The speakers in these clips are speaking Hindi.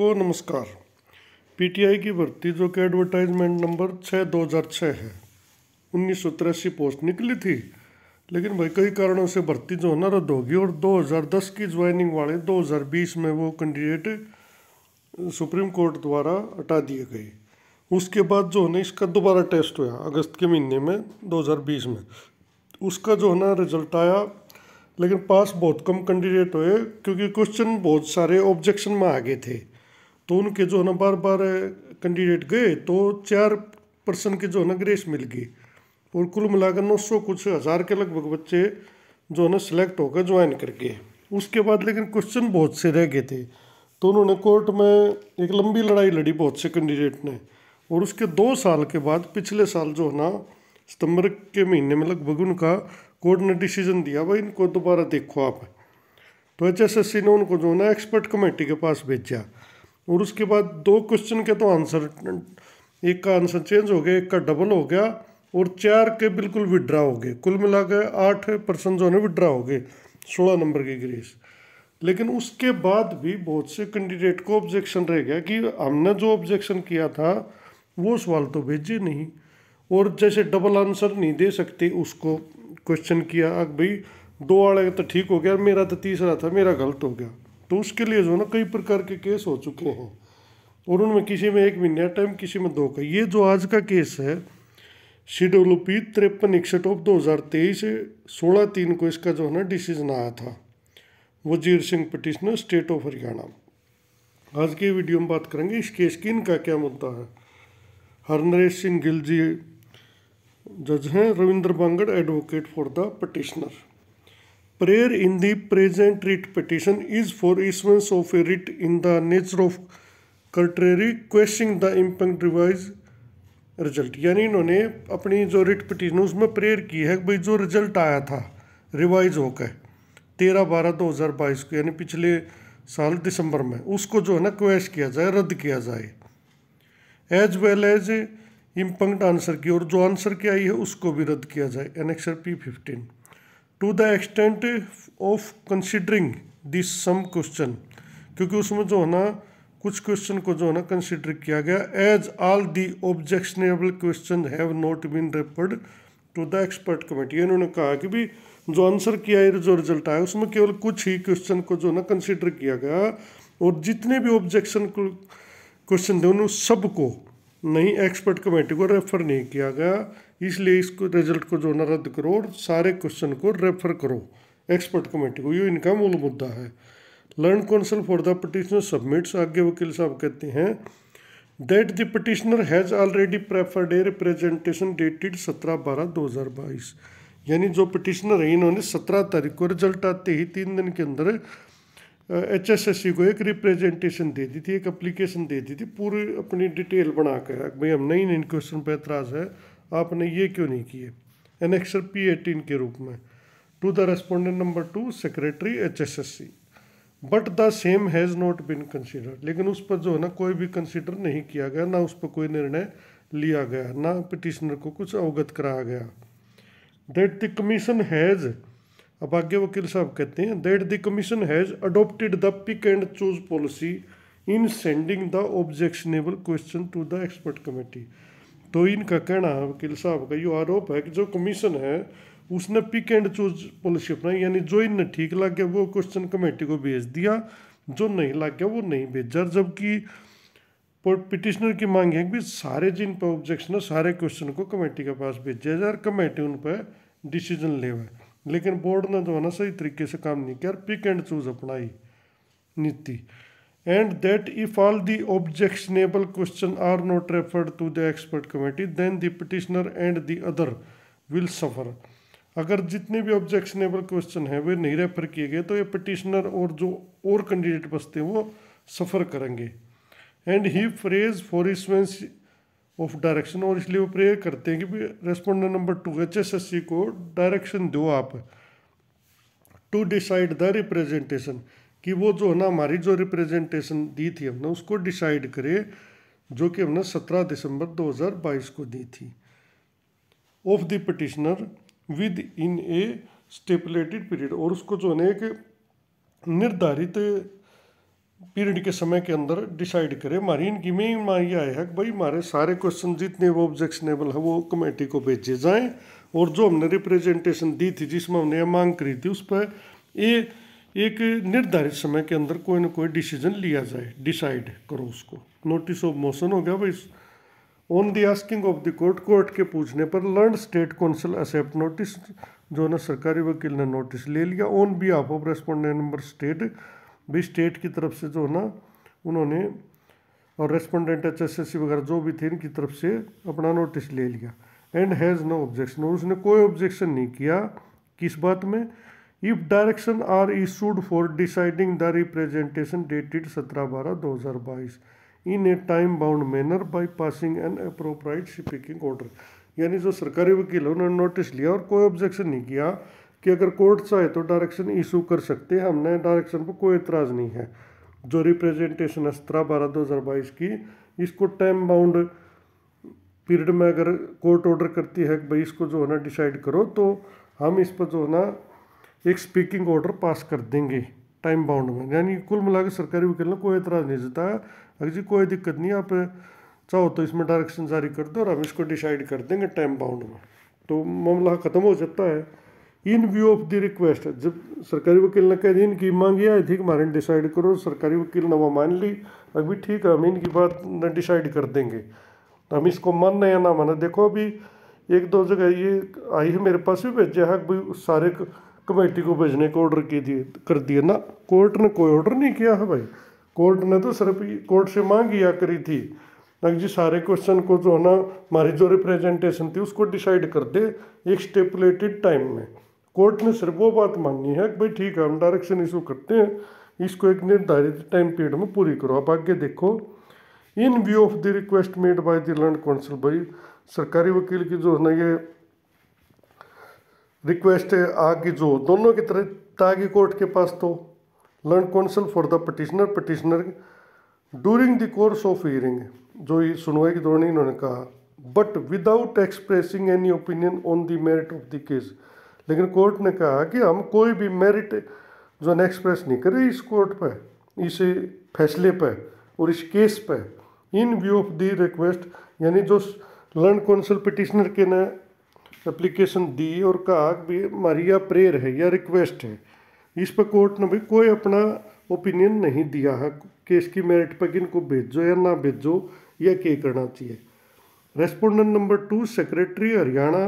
को नमस्कार पीटीआई की भर्ती जो कि एडवर्टाइजमेंट नंबर छः दो हज़ार छः है उन्नीस सौ तिरासी पोस्ट निकली थी लेकिन भाई कई कारणों से भर्ती जो है ना रद्द होगी और 2010 की ज्वाइनिंग वाले 2020 में वो कैंडिडेट सुप्रीम कोर्ट द्वारा हटा दिए गए उसके बाद जो है ना इसका दोबारा टेस्ट हुआ अगस्त के महीने में 2020 में उसका जो है ना रिजल्ट आया लेकिन पास बहुत कम कैंडिडेट हुए क्योंकि क्वेश्चन बहुत सारे ऑब्जेक्शन में आ गए थे तो उनके जो है ना बार बार कैंडिडेट गए तो चार पर्सन के जो है ना ग्रेस मिल गई और कुल मिलाकर नौ सौ कुछ हज़ार के लगभग बच्चे जो है ना सिलेक्ट होकर ज्वाइन कर गए उसके बाद लेकिन क्वेश्चन बहुत से रह गए थे तो उन्होंने कोर्ट में एक लंबी लड़ाई लड़ी बहुत से कैंडिडेट ने और उसके दो साल के बाद पिछले साल जो है ना सितंबर के महीने में लगभग उनका कोर्ट ने डिसीजन दिया भाई इनको दोबारा देखो आप तो एच एस एस सी ने उनको जो है ना एक्सपर्ट कमेटी के पास भेजा और उसके बाद दो क्वेश्चन के तो आंसर एक का आंसर चेंज हो गया एक का डबल हो गया और चार के बिल्कुल विड्रा हो गए कुल मिला के आठ पर्सन जो है विड्रा हो गए सोलह नंबर के ग्रेस लेकिन उसके बाद भी बहुत से कैंडिडेट को ऑब्जेक्शन रह गया कि हमने जो ऑब्जेक्शन किया था वो सवाल तो भेजे नहीं और जैसे डबल आंसर नहीं दे सकते उसको क्वेश्चन किया भाई दो वाले तो ठीक हो गया मेरा तो तीसरा था मेरा गलत हो गया तो उसके लिए जो ना कई प्रकार के केस हो चुके हैं और उनमें किसी में एक महीने टाइम किसी में दो का ये जो आज का केस है शेड्यूल पी तिरपन इकसठ ऑफ दो हज़ार तेईस सोलह तीन को इसका जो है ना डिसीजन आया था Wazir Singh petitioner state of Haryana आज की वीडियो में बात करेंगे इस केस की इनका क्या मुद्दा है हरनरेश सिंह गिल जी जज हैं Ravinder Bangar advocate for the petitioner Prayer in the present writ petition is for issuance of a writ in the nature of contrary questioning the impact revise result यानी इन्होंने अपनी जो रिट पिटीशन उसमें प्रेयर की है भाई जो रिजल्ट आया था रिवाइज होकर तेरह बारह दो हज़ार बाईस को यानी पिछले साल दिसंबर में उसको जो है ना क्वेश किया जाए रद्द किया जाए as well as impact answer key और जो आंसर की आई है उसको भी रद्द किया जाए annexure P fifteen to the extent of considering this some question क्योंकि उसमें जो है ना कुछ क्वेश्चन को जो है ना कंसिडर किया गया as all the objectionable question have not been referred to the expert committee इन्होंने कहा कि भी जो आंसर किया है जो रिजल्ट आया उसमें केवल कुछ ही क्वेश्चन को जो है ना कंसिडर किया गया और जितने भी ऑब्जेक्शन क्वेश्चन थे उन्होंने सबको नहीं एक्सपर्ट कमेटी को रेफर नहीं किया गया इसलिए इसको रिजल्ट को जो ना रद्द करो और सारे क्वेश्चन को रेफर करो एक्सपर्ट कमेटी को ये इनका मूल मुद्दा है learned counsel for the petitioner submits आगे वकील साहब कहते हैं that the petitioner has already preferred a representation dated सत्रह बारह दो हज़ार बाईस यानी जो पटिशनर है इन्होंने सत्रह तारीख को रिजल्ट आते ही तीन दिन के अंदर एच एस एस सी को एक रिप्रेजेंटेशन दे दी थी एक अप्लीकेशन दे दी थी पूरी अपनी डिटेल बनाकर भाई हम नहीं इन क्वेश्चन पर एतराज़ है आपने ये क्यों नहीं किए एनेक्सर पी एटीन के रूप में to the respondent number two secretary H S S C but the same has not been considered लेकिन उस पर जो है ना कोई भी कंसिडर नहीं किया गया ना उस पर कोई निर्णय लिया गया ना पिटिशनर को कुछ अवगत कराया गया दैट द कमीशन हैज़ अब आगे वकील साहब कहते हैं that the commission has adopted the pick and choose policy in sending the objectionable question to the expert committee तो इनका कहना है वकील साहब का ये आरोप है कि जो कमीशन है उसने पिक एंड चूज पॉलिसी अपनाई यानी जो इनने ठीक लग गया वो क्वेश्चन कमेटी को भेज दिया जो नहीं लग गया वो नहीं भेजा जबकि पिटिशनर की मांग है कि सारे जिन पर ऑब्जेक्शन है सारे क्वेश्चन को कमेटी के पास भेजा जाए और कमेटी उन पर डिसीजन ले हुए लेकिन बोर्ड ने जो तो है ना सही तरीके से काम नहीं किया और पिक एंड चूज अपनाई नीति and that if all the objectionable questions are not referred to the expert committee then the petitioner and the other will suffer अगर जितने भी ऑब्जेक्शनेबल क्वेश्चन हैं वे नहीं रेफर किए गए तो ये पिटिशनर और जो और कैंडिडेट बचते हैं वो सफ़र करेंगे and he prays for issuance of direction और इसलिए वो प्रेयर करते हैं कि respondent number two H S S C को डायरेक्शन दो आप टू डिसाइड द रिप्रेजेंटेशन कि वो जो है ना हमारी जो रिप्रेजेंटेशन दी थी हमने उसको डिसाइड करे जो कि हमने 17 दिसंबर 2022 को दी थी of the petitioner within a stipulated period और उसको जो है एक निर्धारित पीरियड के समय के अंदर डिसाइड करे हमारी इनकी में ये आया है कि भाई हमारे सारे क्वेश्चन जितने वो ऑब्जेक्शनेबल है वो कमेटी को भेजे जाएं और जो हमने रिप्रेजेंटेशन दी थी जिसमें हमने मांग करी थी उस पर ए एक निर्धारित समय के अंदर कोई ना कोई डिसीजन लिया जाए डिसाइड करो उसको नोटिस ऑफ मोशन हो गया भाई on the asking of the court court के पूछने पर learned state counsel accept notice जो ना सरकारी वकील ने नोटिस ले लिया on behalf respondent number state भी स्टेट की तरफ से जो ना उन्होंने और respondent H S S C वगैरह जो भी थे इनकी तरफ से अपना नोटिस ले लिया एंड हैज़ नो ऑब्जेक्शन और उसने कोई ऑब्जेक्शन नहीं किया किस बात में if direction are issued for deciding the representation dated 17 12 2022 in a time bound manner by passing an appropriate speaking order यानी जो सरकारी वकील है उन्होंने नोटिस लिया और कोई ऑब्जेक्शन नहीं किया कि अगर कोर्ट चाहे तो डायरेक्शन इशू कर सकते हैं हमने डायरेक्शन पर कोई एतराज़ नहीं है जो रिप्रेजेंटेशन है सत्रह बारह दो हज़ार बाईस की इसको टाइम बाउंड पीरियड में अगर कोर्ट ऑर्डर करती है कि भाई इसको जो है ना डिसाइड करो तो हम इस पर जो है ना एक स्पीकिंग ऑर्डर पास कर देंगे टाइम बाउंड में यानी कुल मिलाकर सरकारी वकील ने कोई एतराज़ नहीं जताया अगर जी कोई दिक्कत नहीं आप चाहो तो इसमें डायरेक्शन जारी कर दो और हम इसको डिसाइड कर देंगे टाइम बाउंड में तो मामला ख़त्म हो जाता है in view of the request जब सरकारी वकील ने कह दी इनकी मांग यह आई थी कि हमारे डिसाइड करो सरकारी वकील ने वो मान ली अभी ठीक है हम इनकी बात न डिसाइड कर देंगे हम इसको मानना या ना माना देखो अभी एक दो जगह ये आई है मेरे पास भी भेजा है भाई सारे कमेटी को भेजने को ऑर्डर की दिए कर दिए ना कोर्ट ने कोई ऑर्डर नहीं किया है भाई कोर्ट ने तो सिर्फ कोर्ट से मांग किया करी थी ना जी सारे क्वेश्चन को जो है ना हमारी जो रिप्रेजेंटेशन थी उसको डिसाइड कर दे एक स्टेपुलेटेड टाइम में कोर्ट ने सिर्फ वो बात मानी है कि भाई ठीक है हम डायरेक्शन इशू करते हैं इसको एक निर्धारित टाइम पीरियड में पूरी करो आप आगे देखो in view of the request made by the learned counsel भाई सरकारी वकील की जो है ना ये रिक्वेस्ट है आगे जो दोनों की तरह ताकि कोर्ट के पास तो learned counsel for the petitioner petitioner during the course of hearing जो ये सुनवाई के दौरान इन्होंने कहा but without expressing any opinion on the merit of the case लेकिन कोर्ट ने कहा कि हम कोई भी मेरिट जो है एक्सप्रेस नहीं करे इस कोर्ट पर इस फैसले पर और इस केस पर in view of the request यानी जो लर्न काउंसिल पिटिशनर के ने एप्लीकेशन दी और कहा कि हमारी यह प्रेयर है या रिक्वेस्ट है इस पर कोर्ट ने भी कोई अपना ओपिनियन नहीं दिया है केस की मेरिट पर किन इनको भेजो या ना भेजो या क्या करना चाहिए respondent number two secretary Haryana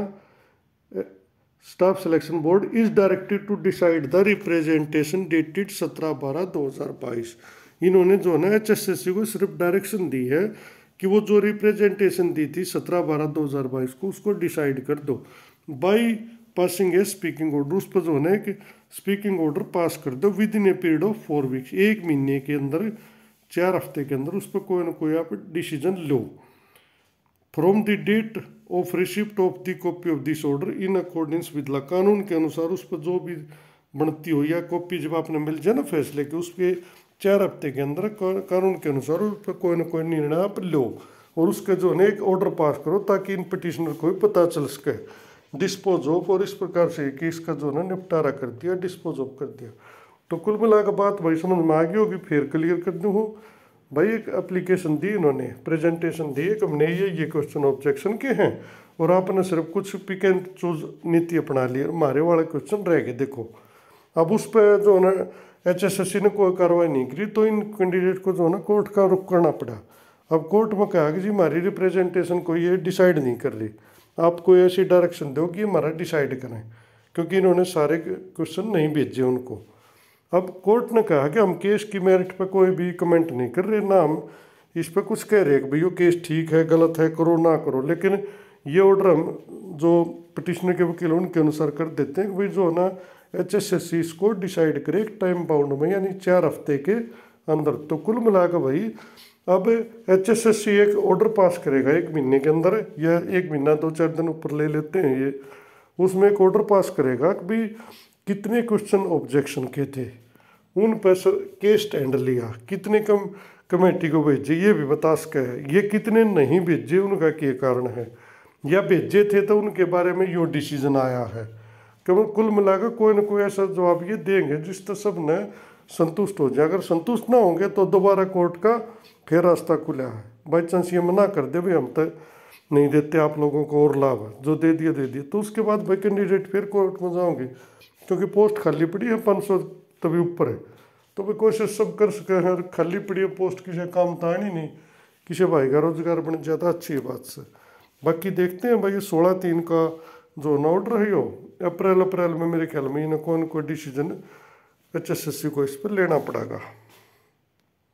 staff selection board is directed to decide the representation dated सत्रह बारह दो हज़ार बाईस इन्होंने जो है एच एस एस सी को सिर्फ डायरेक्शन दी है कि वो जो रिप्रेजेंटेशन दी थी सत्रह बारह दो हज़ार बाईस को उसको डिसाइड कर दो by passing a speaking order उस पर जो है कि स्पीकिंग ऑर्डर पास कर दो within a period of four weeks एक महीने के अंदर चार हफ्ते के अंदर उस पर कोई ना कोई आप डिसीजन लो from the date of receipt of the copy of this order in accordings with law कानून के अनुसार उस पर जो भी बनती हो या कॉपी जब आपने मिल जाए ना फैसले के उसके चार हफ्ते के अंदर कानून के अनुसार उस पर कोई ना कोई निर्णय आप लो और उसके जो है एक ऑर्डर पास करो ताकि इन पिटिशनर को भी पता चल सके डिस्पोज ऑफ और इस प्रकार से कि इसका जो है निपटारा कर दिया डिस्पोज ऑफ कर दिया तो कुल मिलाकर बात भाई समझ में आ गई होगी फिर क्लियर कर दूँ भाई एक अप्लीकेशन दी इन्होंने प्रेजेंटेशन दी एक हमने ये ये क्वेश्चन ऑब्जेक्शन के हैं और आपने सिर्फ कुछ पिक एंड चूज नीति अपना ली और मारे वाले क्वेश्चन रह गए देखो अब उस पर जो है एच एस एस सी ने कोई कार्रवाई नहीं करी तो इन कैंडिडेट को जो है ना कोर्ट का रुख करना पड़ा अब कोर्ट में कहा कि जी हमारी रिप्रेजेंटेशन को ये डिसाइड नहीं कर रही कोई ऐसी डायरेक्शन दो कि हमारा डिसाइड करें क्योंकि इन्होंने सारे क्वेश्चन नहीं भेजे उनको अब कोर्ट ने कहा कि हम केस की मेरिट पर कोई भी कमेंट नहीं कर रहे ना हम इस पर कुछ कह रहे हैं कि भाई ये केस ठीक है गलत है करो ना करो लेकिन ये ऑर्डर हम जो पटिशनर के वकील उनके अनुसार कर देते हैं कि भाई जो है ना एच एस एस सी इसको डिसाइड करे एक टाइम बाउंड में यानी चार हफ्ते के अंदर तो कुल मिलाकर भाई अब एच एस एस सी एक ऑर्डर पास करेगा एक महीने के अंदर या एक महीना दो चार दिन ऊपर ले लेते हैं ये उसमें एक ऑर्डर पास करेगा कि भाई कितने क्वेश्चन ऑब्जेक्शन के थे उन पर सर के स्टैंड लिया कितने कम कमेटी को भेजे ये भी बता सके है ये कितने नहीं भेजे उनका क्या कारण है या भेजे थे तो उनके बारे में यो डिसीजन आया है केवल कुल मिलाकर कोई ना कोई ऐसा जवाब ये देंगे जिससे सब ने संतुष्ट हो जाए अगर संतुष्ट ना होंगे तो दोबारा कोर्ट का फिर रास्ता खुला है बाई चांस ये मना कर दे भाई हम तो नहीं देते आप लोगों को और लाभ है जो दे दिए दे दिए तो उसके बाद भाई कैंडिडेट फिर कोर्ट में जाओगे क्योंकि पोस्ट खाली पड़ी है पाँच सौ तभी ऊपर है तो भाई कोशिश सब कर सके हैं खाली पड़ी है पोस्ट किसी काम तो आनी नहीं किसी भाई का रोजगार बन जाता तो अच्छी बात से बाकी देखते हैं भाई सोलह तीन का जो आउट रही हो अप्रैल अप्रैल में मेरे ख्याल में इन्हें कौन कोई decision H S S C को इस पर लेना पड़ेगा